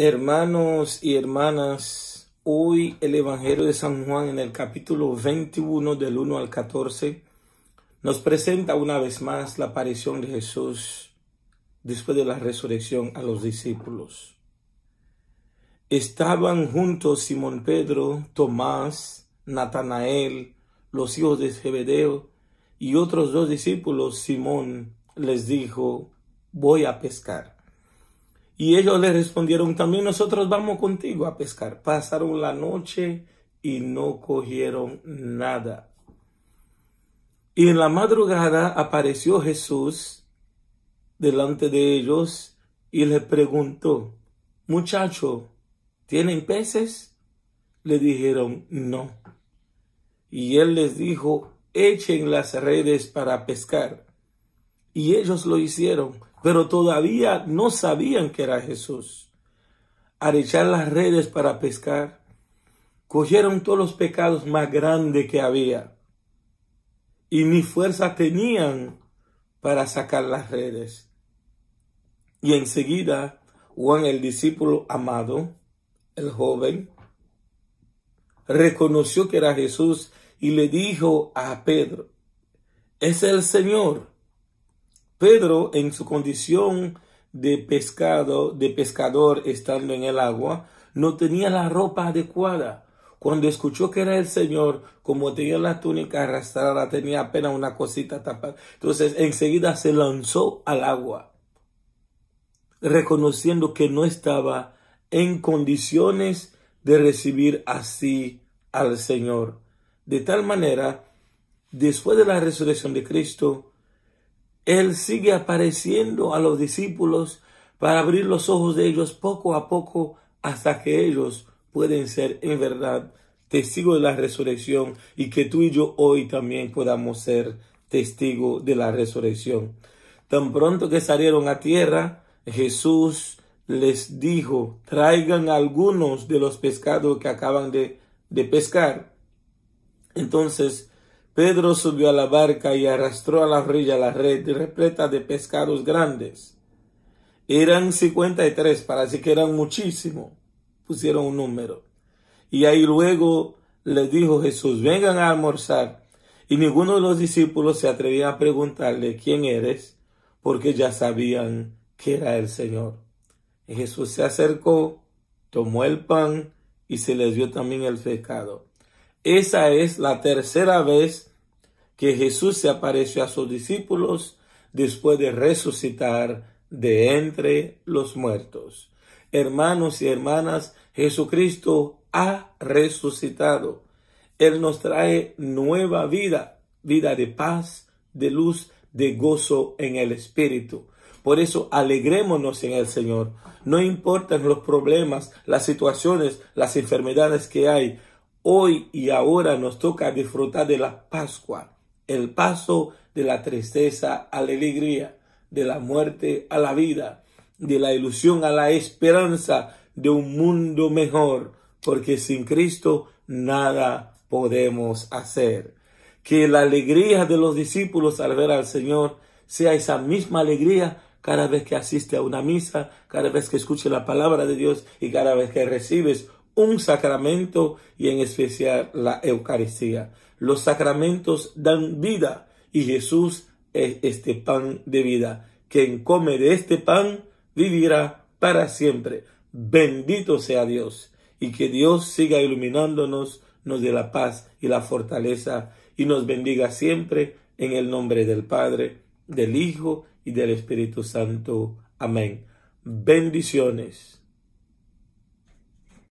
Hermanos y hermanas, hoy el Evangelio de San Juan en el capítulo 21 del 1 al 14 nos presenta una vez más la aparición de Jesús después de la resurrección a los discípulos. Estaban juntos Simón Pedro, Tomás, Natanael, los hijos de Zebedeo y otros dos discípulos. Simón les dijo, voy a pescar. Y ellos le respondieron, también nosotros vamos contigo a pescar. Pasaron la noche y no cogieron nada. Y en la madrugada apareció Jesús delante de ellos y le preguntó, muchacho, ¿tienen peces? Le dijeron, no. Y él les dijo, echen las redes para pescar. Y ellos lo hicieron pero todavía no sabían que era Jesús. Al echar las redes para pescar, cogieron todos los pecados más grandes que había y ni fuerza tenían para sacar las redes. Y enseguida Juan el discípulo amado, el joven, reconoció que era Jesús y le dijo a Pedro, es el Señor. Pedro, en su condición de pescado, de pescador estando en el agua, no tenía la ropa adecuada. Cuando escuchó que era el Señor, como tenía la túnica arrastrada, tenía apenas una cosita tapada. Entonces enseguida se lanzó al agua, reconociendo que no estaba en condiciones de recibir así al Señor. De tal manera, después de la resurrección de Cristo, él sigue apareciendo a los discípulos para abrir los ojos de ellos poco a poco hasta que ellos pueden ser en verdad testigos de la resurrección y que tú y yo hoy también podamos ser testigos de la resurrección. Tan pronto que salieron a tierra, Jesús les dijo, traigan algunos de los pescados que acaban de, de pescar. Entonces Pedro subió a la barca y arrastró a la orilla la red repleta de pescados grandes. Eran 53, parece que eran muchísimo. Pusieron un número. Y ahí luego le dijo Jesús, vengan a almorzar. Y ninguno de los discípulos se atrevía a preguntarle, ¿quién eres? Porque ya sabían que era el Señor. Jesús se acercó, tomó el pan y se les dio también el pescado. Esa es la tercera vez que Jesús se apareció a sus discípulos después de resucitar de entre los muertos. Hermanos y hermanas, Jesucristo ha resucitado. Él nos trae nueva vida, vida de paz, de luz, de gozo en el Espíritu. Por eso alegrémonos en el Señor. No importan los problemas, las situaciones, las enfermedades que hay hoy y ahora nos toca disfrutar de la Pascua, el paso de la tristeza a la alegría, de la muerte a la vida, de la ilusión a la esperanza de un mundo mejor, porque sin Cristo nada podemos hacer. Que la alegría de los discípulos al ver al Señor sea esa misma alegría cada vez que asiste a una misa, cada vez que escuche la palabra de Dios y cada vez que recibes un sacramento y en especial la Eucaristía. Los sacramentos dan vida y Jesús es este pan de vida. Quien come de este pan vivirá para siempre. Bendito sea Dios y que Dios siga iluminándonos, nos dé la paz y la fortaleza y nos bendiga siempre en el nombre del Padre, del Hijo y del Espíritu Santo. Amén. Bendiciones.